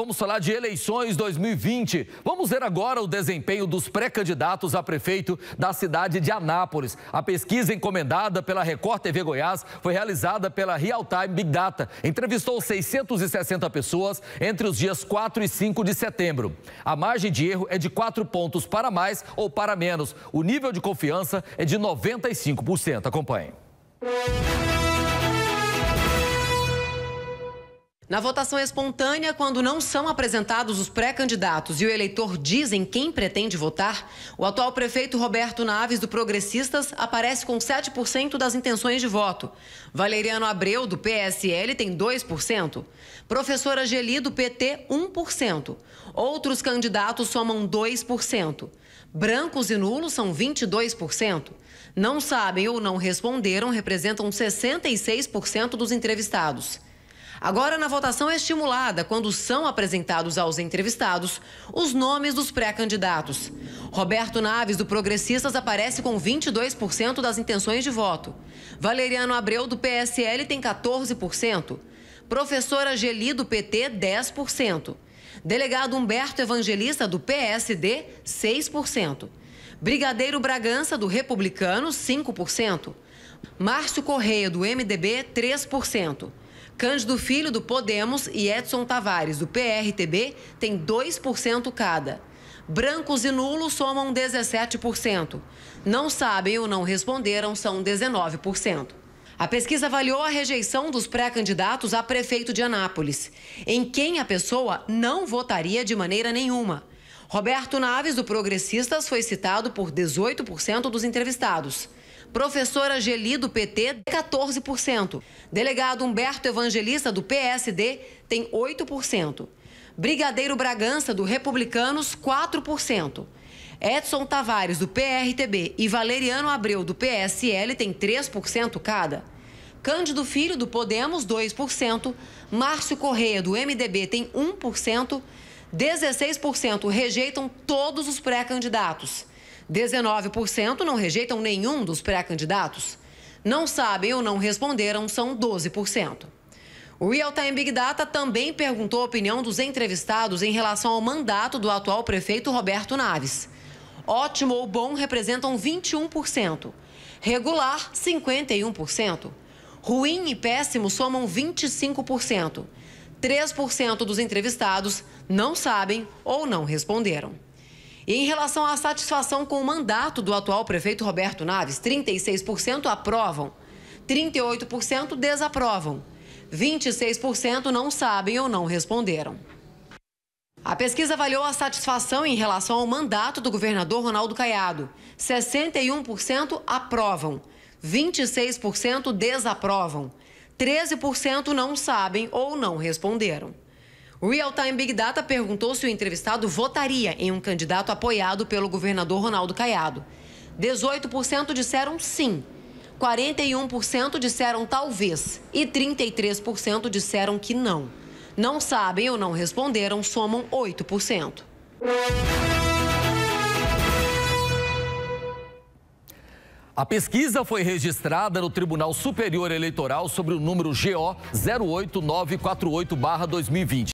Vamos falar de eleições 2020. Vamos ver agora o desempenho dos pré-candidatos a prefeito da cidade de Anápolis. A pesquisa encomendada pela Record TV Goiás foi realizada pela Real Time Big Data. Entrevistou 660 pessoas entre os dias 4 e 5 de setembro. A margem de erro é de 4 pontos para mais ou para menos. O nível de confiança é de 95%. Acompanhe. Na votação espontânea, quando não são apresentados os pré-candidatos e o eleitor diz em quem pretende votar, o atual prefeito Roberto Naves, do Progressistas, aparece com 7% das intenções de voto. Valeriano Abreu, do PSL, tem 2%. Professora Geli, do PT, 1%. Outros candidatos somam 2%. Brancos e nulos são 22%. Não sabem ou não responderam representam 66% dos entrevistados. Agora, na votação é estimulada quando são apresentados aos entrevistados os nomes dos pré-candidatos. Roberto Naves, do Progressistas, aparece com 22% das intenções de voto. Valeriano Abreu, do PSL, tem 14%. Professora Geli, do PT, 10%. Delegado Humberto Evangelista, do PSD, 6%. Brigadeiro Bragança, do Republicano, 5%. Márcio Correia, do MDB, 3%. Cândido Filho, do Podemos, e Edson Tavares, do PRTB, têm 2% cada. Brancos e nulos somam 17%. Não sabem ou não responderam são 19%. A pesquisa avaliou a rejeição dos pré-candidatos a prefeito de Anápolis, em quem a pessoa não votaria de maneira nenhuma. Roberto Naves, do Progressistas, foi citado por 18% dos entrevistados. Professora Geli, do PT, 14%. Delegado Humberto Evangelista, do PSD, tem 8%. Brigadeiro Bragança, do Republicanos, 4%. Edson Tavares, do PRTB, e Valeriano Abreu, do PSL, tem 3% cada. Cândido Filho, do Podemos, 2%. Márcio Correia, do MDB, tem 1%. 16% rejeitam todos os pré-candidatos. 19% não rejeitam nenhum dos pré-candidatos. Não sabem ou não responderam são 12%. O Real Time Big Data também perguntou a opinião dos entrevistados em relação ao mandato do atual prefeito Roberto Naves. Ótimo ou bom representam 21%, regular 51%, ruim e péssimo somam 25%. 3% dos entrevistados não sabem ou não responderam. E em relação à satisfação com o mandato do atual prefeito Roberto Naves, 36% aprovam, 38% desaprovam, 26% não sabem ou não responderam. A pesquisa avaliou a satisfação em relação ao mandato do governador Ronaldo Caiado. 61% aprovam, 26% desaprovam, 13% não sabem ou não responderam. Real Time Big Data perguntou se o entrevistado votaria em um candidato apoiado pelo governador Ronaldo Caiado. 18% disseram sim, 41% disseram talvez e 33% disseram que não. Não sabem ou não responderam somam 8%. A pesquisa foi registrada no Tribunal Superior Eleitoral sobre o número GO 08948-2020.